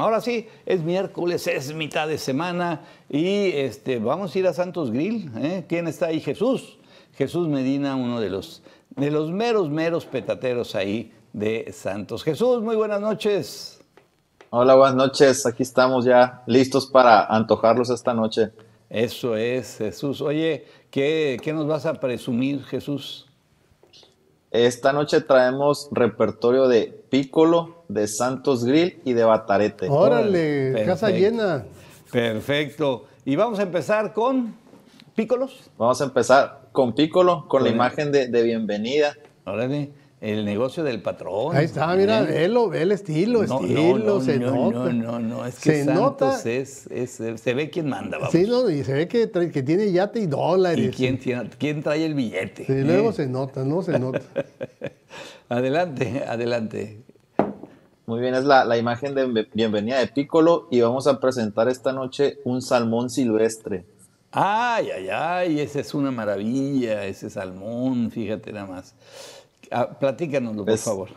Ahora sí, es miércoles, es mitad de semana y este, vamos a ir a Santos Grill. ¿eh? ¿Quién está ahí? Jesús. Jesús Medina, uno de los, de los meros, meros petateros ahí de Santos. Jesús, muy buenas noches. Hola, buenas noches. Aquí estamos ya listos para antojarlos esta noche. Eso es, Jesús. Oye, ¿qué, qué nos vas a presumir, Jesús? Esta noche traemos repertorio de Piccolo, de Santos Grill y de Batarete. Órale, casa llena. Perfecto. Y vamos a empezar con Pícolos. Vamos a empezar con pícolo, con la imagen de, de bienvenida. Órale. El negocio del patrón. Ahí está, mira, ¿Eh? velo, ve el estilo, no, estilo, se nota. No, no, no, es que se nota. Es, eh, se ve quién manda, vamos. Sí, y se ve que, que tiene yate y dólares. Y quién, quién trae el billete. y ¿eh? luego se nota, no se nota. adelante, adelante. Muy bien, es la, la, imagen de bienvenida de Piccolo y vamos a presentar esta noche un salmón silvestre. Ay, ay, ay, esa es una maravilla, ese salmón, fíjate nada más. Ah, platícanoslo, por favor.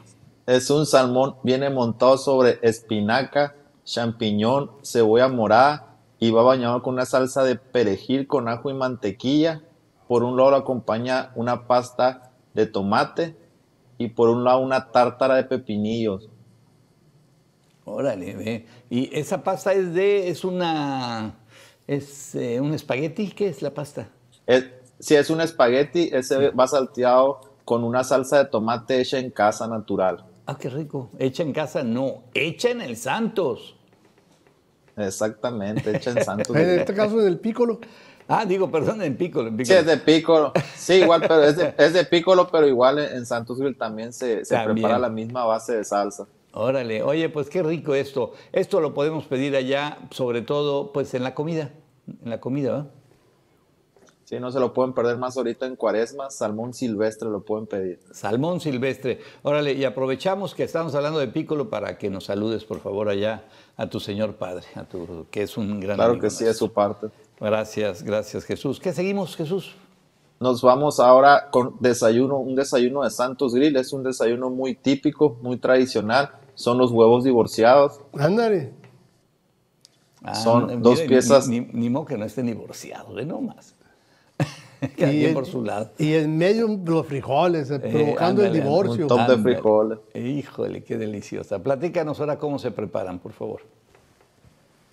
Es un salmón, viene montado sobre espinaca, champiñón, cebolla morada y va bañado con una salsa de perejil con ajo y mantequilla. Por un lado lo acompaña una pasta de tomate y por un lado una tártara de pepinillos. Órale, ve. Y esa pasta es de, es una, es eh, un espagueti, ¿qué es la pasta? si es un espagueti, ese va salteado con una salsa de tomate hecha en casa natural. Ah, qué rico. Hecha en casa, no. Hecha en el Santos. Exactamente, hecha en Santos. en este caso es del pícolo. Ah, digo, perdón, en Piccolo. En Sí, es de pícolo. Sí, igual, pero es de, es de Piccolo, pero igual en, Santos Santosville también se, prepara la misma base de salsa. Órale, oye, pues qué rico esto. Esto lo podemos pedir allá, sobre todo, pues en la comida. En la comida, ¿verdad? Sí, no se lo pueden perder más ahorita en cuaresma, salmón silvestre lo pueden pedir. Salmón silvestre. Órale, y aprovechamos que estamos hablando de Pícolo para que nos saludes, por favor, allá a tu Señor Padre, a tu, que es un gran... Claro que sí, es su parte. Gracias, gracias Jesús. ¿Qué seguimos, Jesús? Nos vamos ahora con desayuno, un desayuno de Santos Grill, es un desayuno muy típico, muy tradicional, son los huevos divorciados. Ándale. Ah, son dos piezas. Ni, modo que no estén divorciados, de nomás. y en medio los frijoles, eh, eh, provocando el divorcio. Un top de frijoles. Híjole, qué deliciosa. Platícanos ahora cómo se preparan, por favor.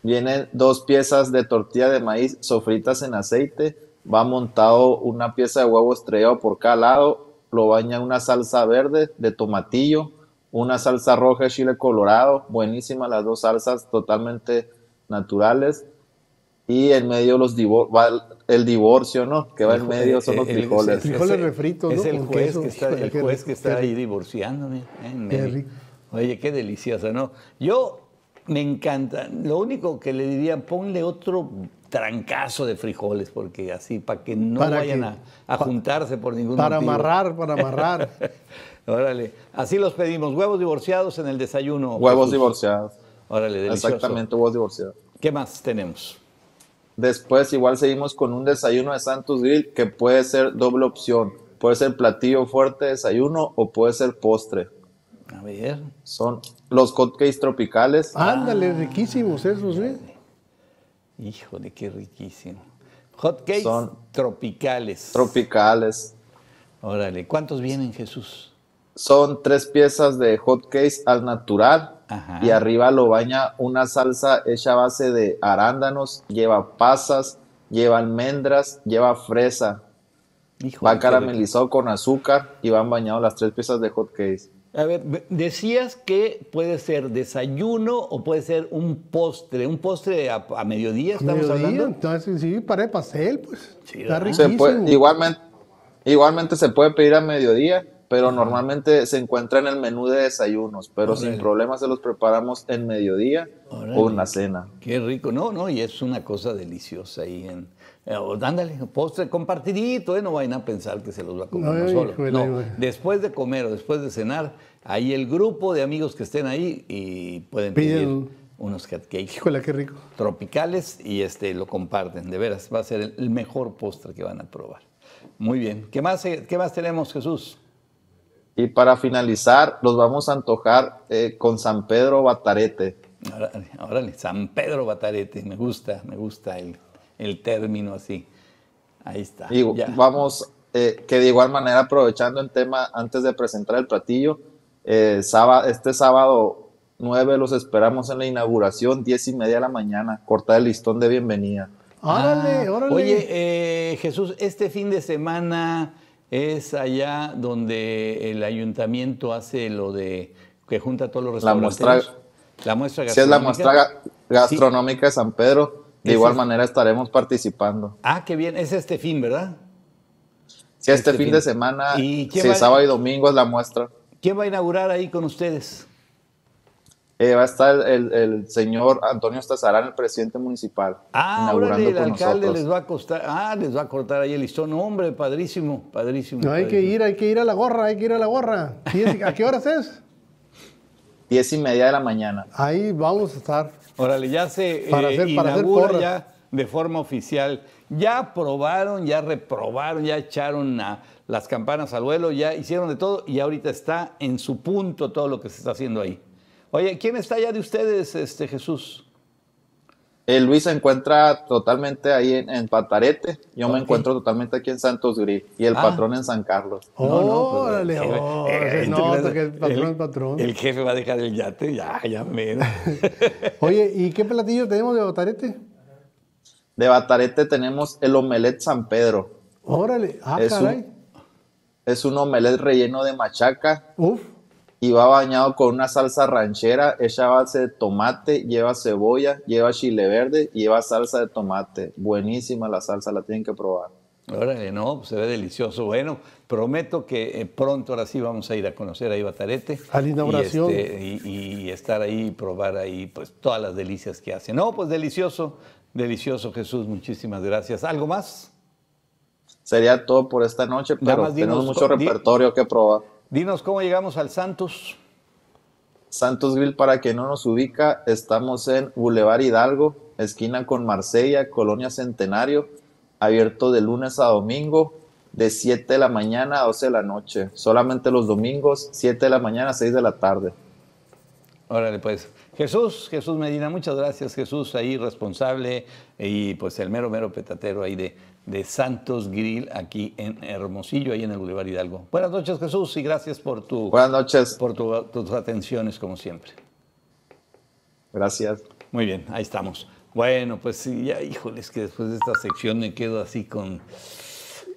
Vienen dos piezas de tortilla de maíz sofritas en aceite. Va montado una pieza de huevo estrellado por cada lado. Lo baña una salsa verde de tomatillo, una salsa roja de chile colorado. buenísima las dos salsas, totalmente naturales. Y en medio los divorcios el divorcio, ¿no? Que va en medio, eh, son los eh, frijoles. frijoles refritos, Es, el juez que está, el juez que está ahí divorciándome. Oye, qué deliciosa, ¿no? Yo me encanta. Lo único que le diría, ponle otro trancazo de frijoles, porque así, para que no vayan a, juntarse por ningún para Para amarrar, para amarrar. Órale, así los pedimos, huevos divorciados en el desayuno. Huevos divorciados. Órale, delicioso. Exactamente, huevos divorciados. ¿Qué más tenemos? Después igual seguimos con un desayuno de Santos Grill que puede ser doble opción. Puede ser platillo fuerte, desayuno o puede ser postre. A ver. Son los hotcakes tropicales. Ándale, riquísimos esos, ¿eh? de qué riquísimo. Hotcakes Son tropicales. Tropicales. Órale, ¿cuántos vienen, Jesús? son tres piezas de hot case al natural y arriba lo baña una salsa hecha a base de arándanos, lleva pasas, lleva almendras, lleva fresa. va caramelizado con azúcar y van bañados las tres piezas de hot case. A ver, decías que puede ser desayuno o puede ser un postre, un postre a, mediodía, estamos mediodía, Entonces, sí, para el pastel, pues. está riquísimo. igualmente, igualmente se puede pedir a mediodía pero normalmente se encuentra en el menú de desayunos, pero sin problema se los preparamos en mediodía o en la cena. Qué rico, no, no, y es una cosa deliciosa ahí en... Eh, postre compartidito, eh, no vayan a pensar que se los va a comer uno solo. después de comer o después de cenar, hay el grupo de amigos que estén ahí y pueden pedir unos cupcakes. qué rico. Tropicales y este lo comparten, de veras, va a ser el mejor postre que van a probar. Muy bien. ¿Qué más, eh, qué más tenemos, Jesús? Y para finalizar, los vamos a antojar eh, con San Pedro Batarete. Órale, órale, San Pedro Batarete, me gusta, me gusta el, el término así. Ahí está. Y vamos, eh, que de igual manera, aprovechando el tema, antes de presentar el platillo, eh, este sábado 9 los esperamos en la inauguración, 10 y media de la mañana, cortar el listón de bienvenida. Órale, ah, órale. Oye, Jesús, este fin de semana es allá donde el ayuntamiento hace lo de que junta todos los restaurantes. La muestra, la muestra gastronómica. Si es la muestra gastronómica de San Pedro, de igual manera estaremos participando. Ah, qué bien, es este fin, ¿verdad? si este, este, fin, de semana, ¿Y sí, sábado y domingo es la muestra. ¿Quién va a inaugurar ahí con ustedes? Eh, va a estar el, señor Antonio Estazarán, el presidente municipal. Ah, inaugurando el alcalde les va a costar, ah, les va a cortar ahí el listón, hombre, padrísimo, padrísimo. No, hay que ir, hay que ir a la gorra, hay que ir a la gorra. ¿A qué horas es? Diez y media de la mañana. Ahí vamos a estar. Órale, ya se para eh, hacer, para ya de forma oficial. Ya aprobaron, ya reprobaron, ya echaron las campanas al vuelo, ya hicieron de todo y ahorita está en su punto todo lo que se está haciendo ahí. Oye, ¿quién está allá de ustedes, este Jesús? El eh, Luis se encuentra totalmente ahí en, Patarete. Yo me encuentro totalmente aquí en Santos Gris y el ah. patrón en San Carlos. Pues, eh, eh, oh, no, órale, no, el, el patrón, el, patrón. El jefe va a dejar el yate, ya, ya mira. Oye, ¿y qué platillo tenemos de Batarete? De Batarete tenemos el omelet San Pedro. Órale, ah, es caray. Un, es un omelet relleno de machaca. Uf y va bañado con una salsa ranchera hecha base de tomate, lleva cebolla, lleva chile verde, y lleva salsa de tomate. Buenísima la salsa, la tienen que probar. Órale, no, se ve delicioso. Bueno, prometo que eh, pronto, ahora sí, vamos a ir a conocer a Ibatarete. A la inauguración. Este, y, estar ahí y probar ahí pues, todas las delicias que hace. No, pues delicioso, delicioso, Jesús. Muchísimas gracias. ¿Algo más? Sería todo por esta noche, pero tenemos mucho repertorio que probar. Dinos cómo llegamos al Santos. Santosville, para que no nos ubica, estamos en Boulevard Hidalgo, esquina con Marsella, Colonia Centenario, abierto de lunes a domingo, de 7 de la mañana a 12 de la noche. Solamente los domingos, 7 de la mañana a 6 de la tarde. Órale, pues. Jesús, Jesús Medina, muchas gracias, Jesús, ahí responsable y pues el mero, mero petatero ahí de, de Santos Grill, aquí en Hermosillo, ahí en el Boulevard Hidalgo. Buenas noches, Jesús, y gracias por tu. Buenas noches. Por tus atenciones, como siempre. Gracias. Muy bien, ahí estamos. Bueno, pues sí, ya, híjoles, que después de esta sección me quedo así con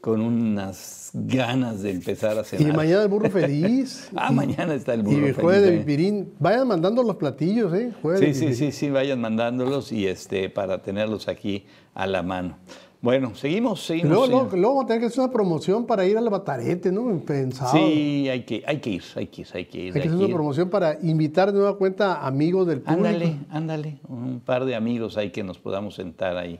con unas ganas de empezar a cenar. Y mañana el burro feliz. ah, mañana está el burro feliz. Y jueves de Vipirín. Vayan mandando los platillos, ¿eh? Jueves sí, sí, sí, sí, vayan mandándolos y este, para tenerlos aquí a la mano. Bueno, seguimos, seguimos. Luego, vamos a tener que hacer una promoción para ir al batarete, ¿no? Pensado. Sí, hay que, hay que ir, hay que ir, hay que ir. Hay que hacer una promoción para invitar de nueva cuenta amigos del público. Ándale, ándale, un par de amigos ahí que nos podamos sentar ahí.